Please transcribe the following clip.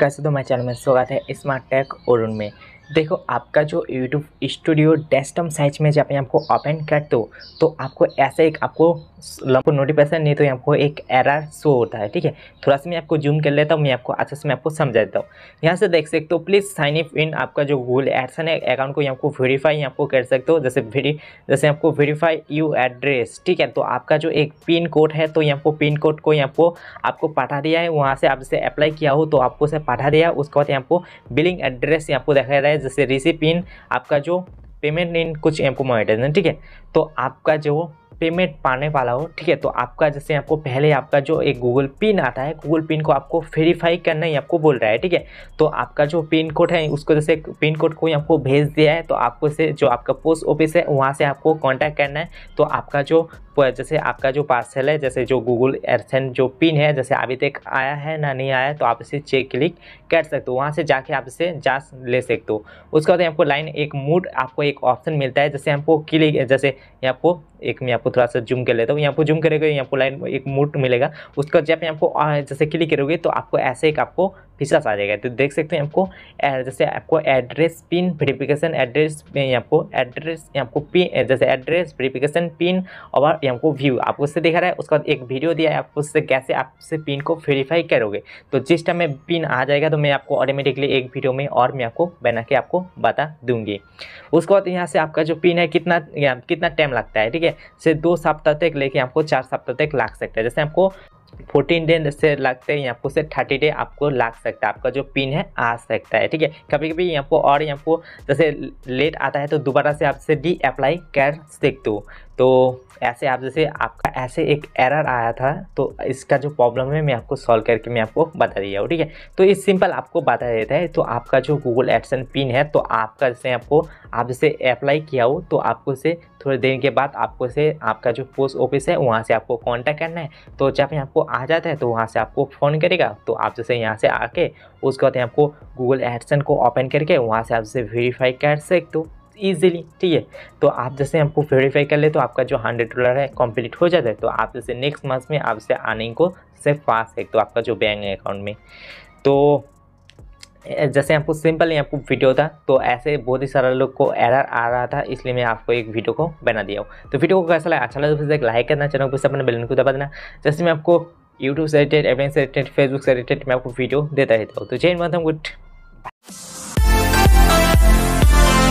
कैसे तो मैं चैनल में स्वागत है स्मार्ट टेक और उनमें देखो आपका जो यूट्यूब स्टूडियो डेस्टम साइज में जब आपको ओपन कर दो तो आपको ऐसे एक आपको आपको नोटिफिकेशन नहीं तो आपको एक एरर शो होता है ठीक है थोड़ा सा मैं आपको जूम कर लेता हूँ मैं आपको अच्छे से मैं आपको समझा देता हूँ यहाँ से देख सकते हो प्लीज़ साइन अप इन आपका जो गूगल एडसन है अकाउंट को आपको वेरीफाई आपको कर सकते हो जैसे वेरी जैसे आपको वेरीफाई यू एड्रेस ठीक है तो आपका जो एक पिन कोड है तो यहाँ को पिन कोड को यहाँ आपको आपको पाठा दिया है वहाँ से आप जैसे अप्लाई किया हो तो आपको उसे पाठा दिया उसके बाद यहाँ को बिलिंग एड्रेस यहाँ को देखा जाए है जैसे इन आपका जो पेमेंट इन कुछ आपको है ठीक है तो आपका जो पेमेंट पाने वाला हो ठीक है तो आपका जैसे आपको पहले आपका जो एक गूगल पिन आता है गूगल पिन को आपको वेरीफाई करना ही आपको बोल रहा है ठीक है तो आपका जो पिन कोड है उसको जैसे पिन कोड को आपको भेज दिया है तो आपको से जो आपका पोस्ट ऑफिस है वहाँ से आपको कांटेक्ट करना है तो आपका जो जैसे आपका जो पार्सल है जैसे जो गूगल एडसेंट जो पिन है जैसे अभी तक आया है ना नहीं आया तो आप इसे चेक क्लिक कर सकते हो वहाँ से जाके आप इसे जा ले सकते हो उसके बाद आपको लाइन एक मूड आपको एक ऑप्शन मिलता है जैसे आपको क्लिक जैसे यहाँ को एक मैं आपको थोड़ा सा जूम कर लेता हूँ यहाँ पर जूम करेगा यहाँ को लाइन एक मूड मिलेगा उसका जब आपको जैसे क्लिक करोगे तो आपको ऐसे एक आपको फीचर्स आ जाएगा तो देख सकते हैं आपको जैसे आपको एड्रेस पिन वेरिफिकेशन एड्रेस आपको एड्रेस आपको पिन जैसे एड्रेस वेरिफिकेशन पिन और आपको व्यू आपको उससे दिखा रहा है उसके बाद एक वीडियो दिया है आप उससे कैसे आप उससे पिन को वेरीफाई करोगे तो जिस टाइम में पिन आ जाएगा तो मैं आपको ऑटोमेटिकली एक वीडियो में और मैं आपको बना के आपको बता दूंगी उसके बाद यहाँ से आपका जो पिन है कितना कितना टाइम लगता है ठीक है से दो सप्ताह तक लेके आपको चार सप्ताह तक लग सकता है जैसे आपको फोर्टीन डे से लगते हैं यहाँ से थर्टी डे आपको लग सकता है आपका जो पिन है आ सकता है ठीक है कभी कभी यहाँ को और यहाँ को जैसे लेट आता है तो दोबारा से आपसे डी अप्लाई कर सकते हो तो ऐसे आप जैसे आपका ऐसे एक एरर आया था तो इसका जो प्रॉब्लम है मैं आपको सॉल्व करके मैं आपको बता दिया हूँ ठीक है तो ये सिंपल आपको बता देता है तो आपका जो गूगल एडसन पिन है तो आपका जैसे आपको आप जैसे अप्लाई किया हो तो आपको से थोड़ी देर के बाद आपको से आपका जो पोस्ट ऑफिस है वहाँ से आपको कॉन्टैक्ट करना है तो जब यहाँ आपको आ जाता है तो वहाँ से आपको फ़ोन करेगा तो आप जैसे यहाँ से आके उसके बाद आपको गूगल एडसन को ओपन करके वहाँ से आप जैसे वेरीफाई कर सकते हो ईजिली ठीक है तो आप जैसे हमको वेरीफाई कर ले तो आपका जो हंड्रेड डॉलर है कंप्लीट हो जाता है तो आप जैसे नेक्स्ट मंथ में आपसे आने को से फास्ट है तो आपका जो बैंक अकाउंट में तो जैसे आपको सिंपल ही आपको वीडियो था तो ऐसे बहुत ही सारा लोग को एरर आ रहा था इसलिए मैं आपको एक वीडियो को बना दिया हूँ तो वीडियो को कैसा लगा अच्छा लगा तो फिर लाइक करना चैनल को अपने बेलन को दबा देना जैसे मैं आपको यूट्यूब से रिलेटेड एवेंट से रिलेटेड फेसबुक से रिलेटेड मैं आपको वीडियो देता रहता हूँ तो जय माता गुड